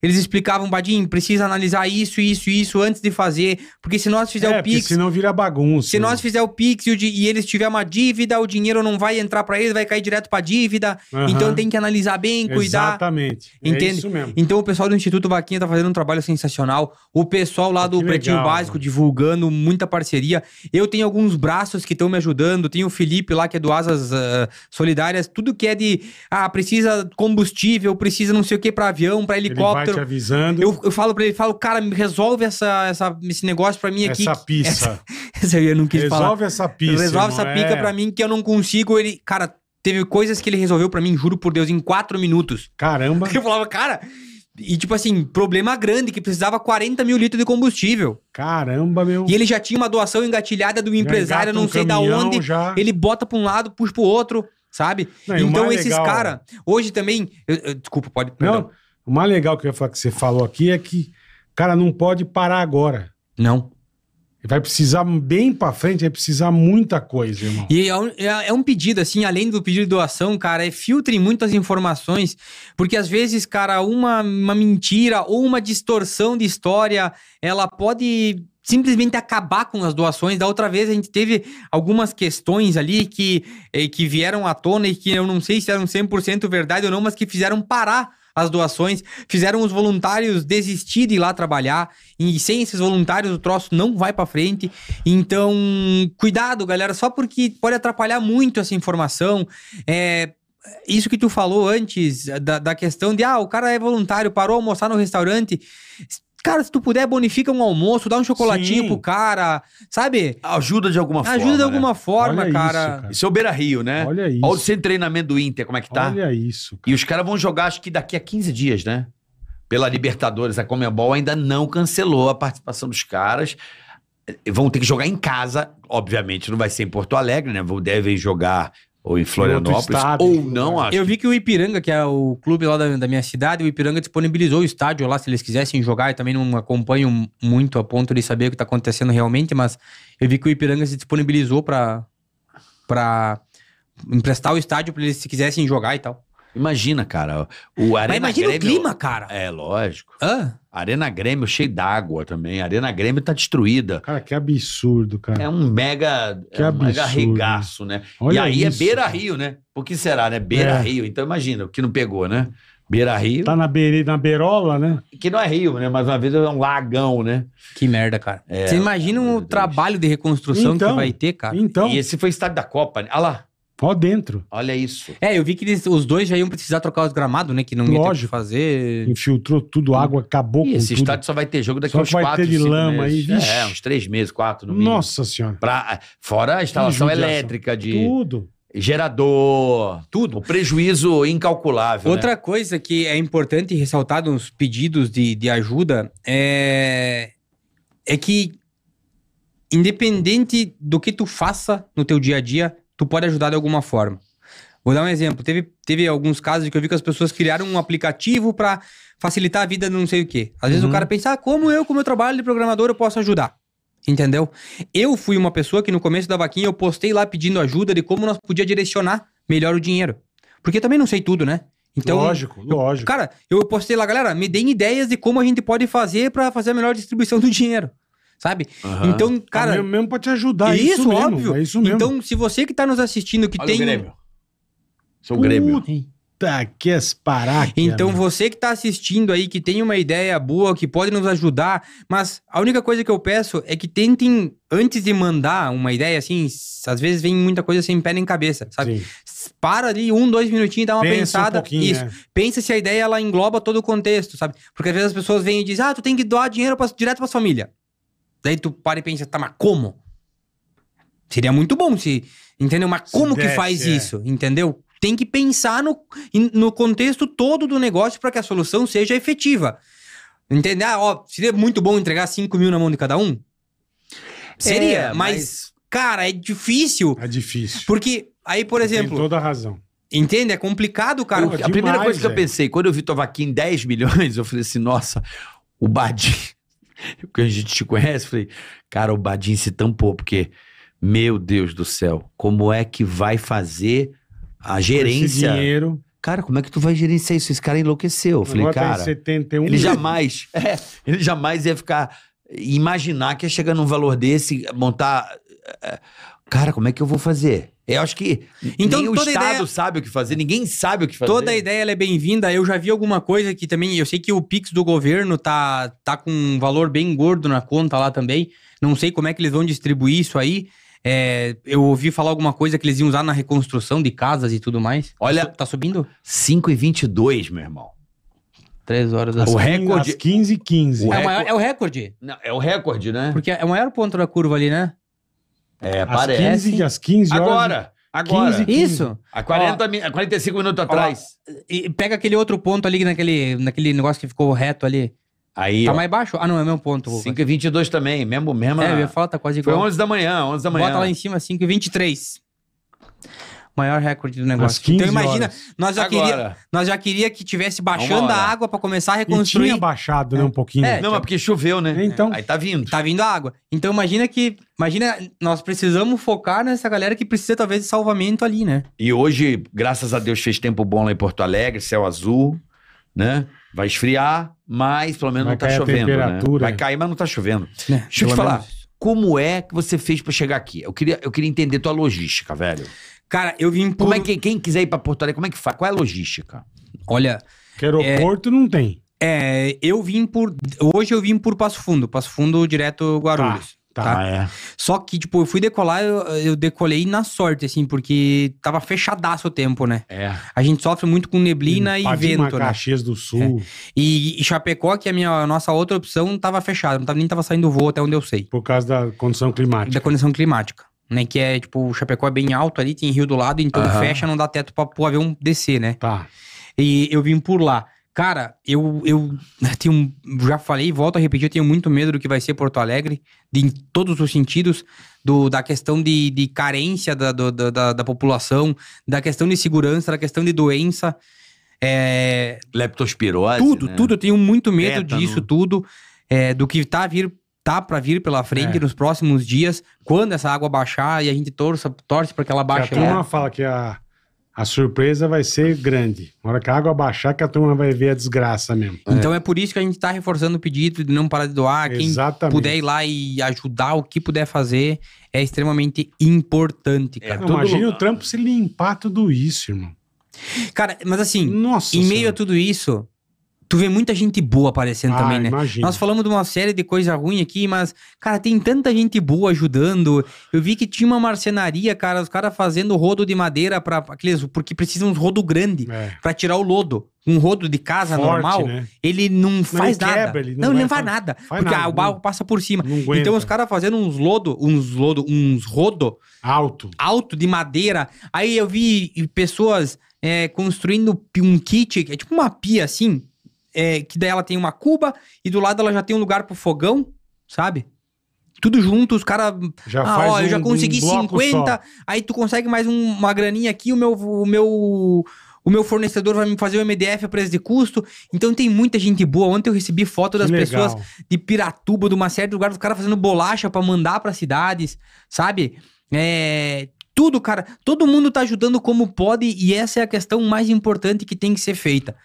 Eles explicavam, Badim, precisa analisar isso, isso, isso antes de fazer, porque se nós fizer é, o Pix... se não vira bagunça. Se né? nós fizer o Pix e, o e, eles tiver uma dívida, o dinheiro não vai entrar para eles, vai cair direto para dívida. Uhum. Então tem que analisar bem, cuidar. Exatamente. É Entende? É isso mesmo. Então o pessoal do Instituto Vaquinha tá fazendo um trabalho sensacional. O pessoal lá do que Pretinho legal, Básico mano. divulgando muita parceria. Eu tenho alguns braços que estão me ajudando, tem o Felipe lá que é do Asas uh, Solidárias, tudo que é de ah, precisa combustível, precisa não sei o que para avião, para helicóptero. Te avisando. Eu, eu falo pra ele, falo, cara, resolve essa, essa, esse negócio pra mim aqui. Essa pista Essa, eu não quis resolve falar. Resolve essa pista Resolve essa pica é... pra mim que eu não consigo. Ele, cara, teve coisas que ele resolveu pra mim, juro por Deus, em quatro minutos. Caramba. Eu falava, cara... E, tipo assim, problema grande, que precisava 40 mil litros de combustível. Caramba, meu. E ele já tinha uma doação engatilhada do empresário, não um sei da onde. Já... Ele bota pra um lado, puxa pro outro, sabe? Não, então, esses caras. Hoje também. Eu, eu, desculpa, pode. Não, perdão. O mais legal que, eu falar, que você falou aqui é que, cara, não pode parar agora. Não. Vai precisar bem para frente, vai precisar muita coisa, irmão. E é um, é, é um, pedido, assim, além do pedido de doação, cara, é filtrem muitas informações, porque às vezes, cara, uma, uma mentira ou uma distorção de história, ela pode simplesmente acabar com as doações. Da outra vez a gente teve algumas questões ali que, eh, que vieram à tona e que eu não sei se eram 100% verdade ou não, mas que fizeram parar as doações, fizeram os voluntários desistir de ir lá trabalhar, e sem esses voluntários o troço não vai para frente. Então, cuidado, galera, só porque pode atrapalhar muito essa informação. É, isso que tu falou antes da, da questão de ah, o cara é voluntário, parou a almoçar no restaurante. Cara, se tu puder, bonifica um almoço, dá um chocolatinho Sim. pro cara, sabe? Ajuda de alguma Ajuda forma. de alguma né? forma, Olha cara. Isso, cara. Isso é o Beira Rio, né? Olha isso. Olha o centro de treinamento do Inter, como é que tá? Olha isso. Cara. E os caras vão jogar, acho que daqui a 15 dias, né? Pela Libertadores, a Comebol ainda não cancelou a participação dos caras. Vão ter que jogar em casa, obviamente, não vai ser em Porto Alegre, né? Devem jogar ou em Florianópolis, em ou não, acho. Eu vi que o Ipiranga, que é o clube lá da, da, minha cidade, o Ipiranga disponibilizou o estádio lá, se eles quisessem jogar, eu também não acompanho muito a ponto de saber o que está acontecendo realmente, mas eu vi que o Ipiranga se disponibilizou para para emprestar o estádio para eles se quisessem jogar e tal. Imagina, cara, o Arena Mas imagina Grêmio, o clima, cara. É, lógico. Hã? Arena Grêmio cheio d'água também. Arena Grêmio tá destruída. Cara, que absurdo, cara. É um mega, que é um absurdo. mega regaço, né? Olha e aí é isso, é Beira Rio, né? Por que será, né? Beira é. Rio. Então imagina, o que não pegou, né? Beira Rio. Tá na, beira, na Beirola, né? Que não é rio, né? Mas uma vez é um lagão, né? Que merda, cara. É, Você imagina o um trabalho de reconstrução então, que vai ter, cara? Então. E esse foi o estádio da Copa, né? Olha lá. Ó dentro. Olha isso. É, eu vi que eles- os dois já iam precisar trocar os gramados, né? Que não ia ter que fazer. Infiltrou tudo, água, acabou Ih, com esse tudo. estádio só vai ter jogo daqui Só uns vai quatro, ter de lama meses. aí, vixe. É, uns três meses, quatro no mínimo. Nossa senhora. Pra- fora a instalação elétrica de Tudo. gerador, tudo. O prejuízo incalculável. né? Outra coisa que é importante ressaltar nos pedidos de, de ajuda é, é que, independente do que tu faça no teu dia a dia, tu pode ajudar de alguma forma. Vou dar um exemplo. Teve, teve alguns casos que eu vi que as pessoas criaram um aplicativo para facilitar a vida de não sei o quê. Às vezes uhum. o cara pensa, ah, como eu, com meu trabalho de programador, eu posso ajudar. Entendeu? Eu fui uma pessoa que no começo da vaquinha eu postei lá pedindo ajuda de como nós podia direcionar melhor o dinheiro. Porque também não sei tudo, né? Então, lógico, eu, lógico. Cara, eu postei lá, galera, me deem ideias de como a gente pode fazer para fazer a melhor distribuição do dinheiro sabe? Uhum. Então, tá cara. Mesmo, mesmo pra te ajudar, é isso, isso mesmo, óbvio. É isso mesmo. Então, se você que tá nos assistindo, que Olha tem. O Grêmio. Sou o Grêmio. Puta que parar, Então, né? você que tá assistindo aí, que tem uma ideia boa, que pode nos ajudar, mas a única coisa que eu peço é que tentem, antes de mandar uma ideia, assim, às vezes vem muita coisa sem pé nem cabeça, sabe? Sim para ali um, dois minutinhos, dá uma Pensa pensada. Um isso. É. Pensa se a ideia ela engloba todo o contexto, sabe? Porque às vezes as pessoas vêm e dizem, ah, tu tem que doar dinheiro pra, direto pra sua família. Daí tu para e pensa, tá, mas como? Seria muito bom se. Entendeu? Mas como desse, que faz é. isso? Entendeu? Tem que pensar no, no contexto todo do negócio para que a solução seja efetiva. Entendeu? Ah, ó, seria muito bom entregar 5 mil na mão de cada um? Seria, é, mas, mas, cara, é difícil. É difícil. Porque, aí, por exemplo. Tem toda a razão. Entende? É complicado, cara. a demais, é primeira coisa que é. eu pensei, quando eu vi tua vaquinha em 10 milhões, eu falei assim, nossa, o Badi Porque a gente te conhece, falei, cara, o Badin se tampou, porque, meu Deus do céu, como é que vai fazer a gerência? dinheiro. Cara, como é que tu vai gerenciar isso? Esse cara enlouqueceu. Eu falei, Agora tá cara, 71 ele jamais, é, ele jamais ia ficar, imaginar que ia chegar num valor desse, montar eh, eh, cara, como é que eu vou fazer? Eu acho que então, nem o Estado ideia... sabe o que fazer, ninguém sabe o que fazer. Toda ideia é bem-vinda. Eu já vi alguma coisa que também. Eu sei que o Pix do governo tá, tá com um valor bem gordo na conta lá também. Não sei como é que eles vão distribuir isso aí. É, eu ouvi falar alguma coisa que eles iam usar na reconstrução de casas e tudo mais. Olha. Tá subindo? e 22 meu irmão. Três horas da O assim. recorde. Às 15 15 é, maior, é o recorde. Não, é o recorde, né? Porque é o maior ponto da curva ali, né? É, às parece. 15, às 15 horas. Agora. Agora. 15, 15. Isso. Há, 40, ó, há 45 minutos atrás. Ó, e pega aquele outro ponto ali, naquele, naquele negócio que ficou reto ali. Aí, tá ó, mais baixo? Ah, não, é o mesmo ponto. 5 e 22 também, mesmo, mesmo. É, eu ia falar, tá quase igual. Foi 11 da manhã, 11 da manhã. Bota lá em cima, 5 e 23. Maior recorde do negócio. 15 então imagina, horas. nós já, Agora. queria, nós já queria que tivesse baixando a água para começar a reconstruir. E tinha baixado, né, é. um pouquinho. É, não, mas porque choveu, né? Então. Aí tá vindo. Tá vindo a água. Então imagina que, imagina, nós precisamos focar nessa galera que precisa talvez de salvamento ali, né? E hoje, graças a Deus, fez tempo bom lá em Porto Alegre, céu azul, né? Vai esfriar, mas pelo menos Vai não tá chovendo, né? Vai cair, mas não tá chovendo. É, Deixa eu te falar, menos. como é que você fez para chegar aqui? Eu queria, eu queria entender tua logística, velho. Cara, eu vim por... Como é que, quem quiser ir pra Porto Alegre, como é que faz? Qual é a logística? Olha... Que aeroporto é... não tem. É, eu vim por... Hoje eu vim por Passo Fundo. Passo Fundo direto Guarulhos. Ah, tá, tá, é. Só que, tipo, eu fui decolar, eu, eu, decolei na sorte, assim, porque tava fechadaço o tempo, né? É. A gente sofre muito com neblina e, e vento, né? Caxias do Sul. É. E, e, Chapecó, que é a minha, nossa outra opção, tava fechada. Não tava, nem tava saindo voo até onde eu sei. Por causa da condição climática. Da condição climática né? Que é, tipo, o Chapecó é bem alto ali, tem rio do lado, então uhum. fecha, não dá teto pra pô, avião descer, né? Tá. E eu vim por lá. Cara, eu, eu tenho, já falei, volto a repetir, eu tenho muito medo do que vai ser Porto Alegre, de, em todos os sentidos, do, da questão de, de carência da, do, da, da população, da questão de segurança, da questão de doença. É... Leptospirose. Tudo, né? tudo. Eu tenho muito medo Tétano. disso, tudo. É, do que tá a vir está para vir pela frente é. nos próximos dias, quando essa água baixar e a gente torça, torce para que ela baixe. Que a turma fala que a, a surpresa vai ser grande. Na hora que a água baixar, que a turma vai ver a desgraça mesmo. É. Então é, é por isso que a gente está reforçando o pedido de não parar de doar. Quem Exatamente. puder ir lá e ajudar o que puder fazer é extremamente importante, cara. É, imagina o trampo se limpar tudo isso, irmão. Cara, mas assim, Nossa em meio a tudo isso, Tu vê muita gente boa aparecendo ah, também, né? Imagina. Nós falamos de uma série de coisa ruim aqui, mas, cara, tem tanta gente boa ajudando. Eu vi que tinha uma marcenaria, cara, os caras fazendo rodo de madeira para aqueles. Porque precisam de rodo grande é. para tirar o lodo. Um rodo de casa Forte, normal, né? ele não faz não, ele nada. Quebra, ele não, não, ele não faz, faz nada. Faz porque nada, o barro passa por cima. Então os caras fazendo uns lodo, uns lodo, uns rodo. Alto. Alto de madeira. Aí eu vi pessoas. É, construindo um kit, que é tipo uma pia assim, é, que daí ela tem uma cuba e do lado ela já tem um lugar pro fogão, sabe? Tudo junto, os caras. Já ah, faz ó, um, eu já consegui um 50, só. aí tu consegue mais um, uma graninha aqui, o meu. O meu o meu fornecedor vai me fazer o MDF a preço de custo. Então tem muita gente boa. Ontem eu recebi foto das pessoas de Piratuba, de uma série de lugares, do cara fazendo bolacha para mandar para cidades, sabe? É, tudo, cara. Todo mundo tá ajudando como pode e essa é a questão mais importante que tem que ser feita.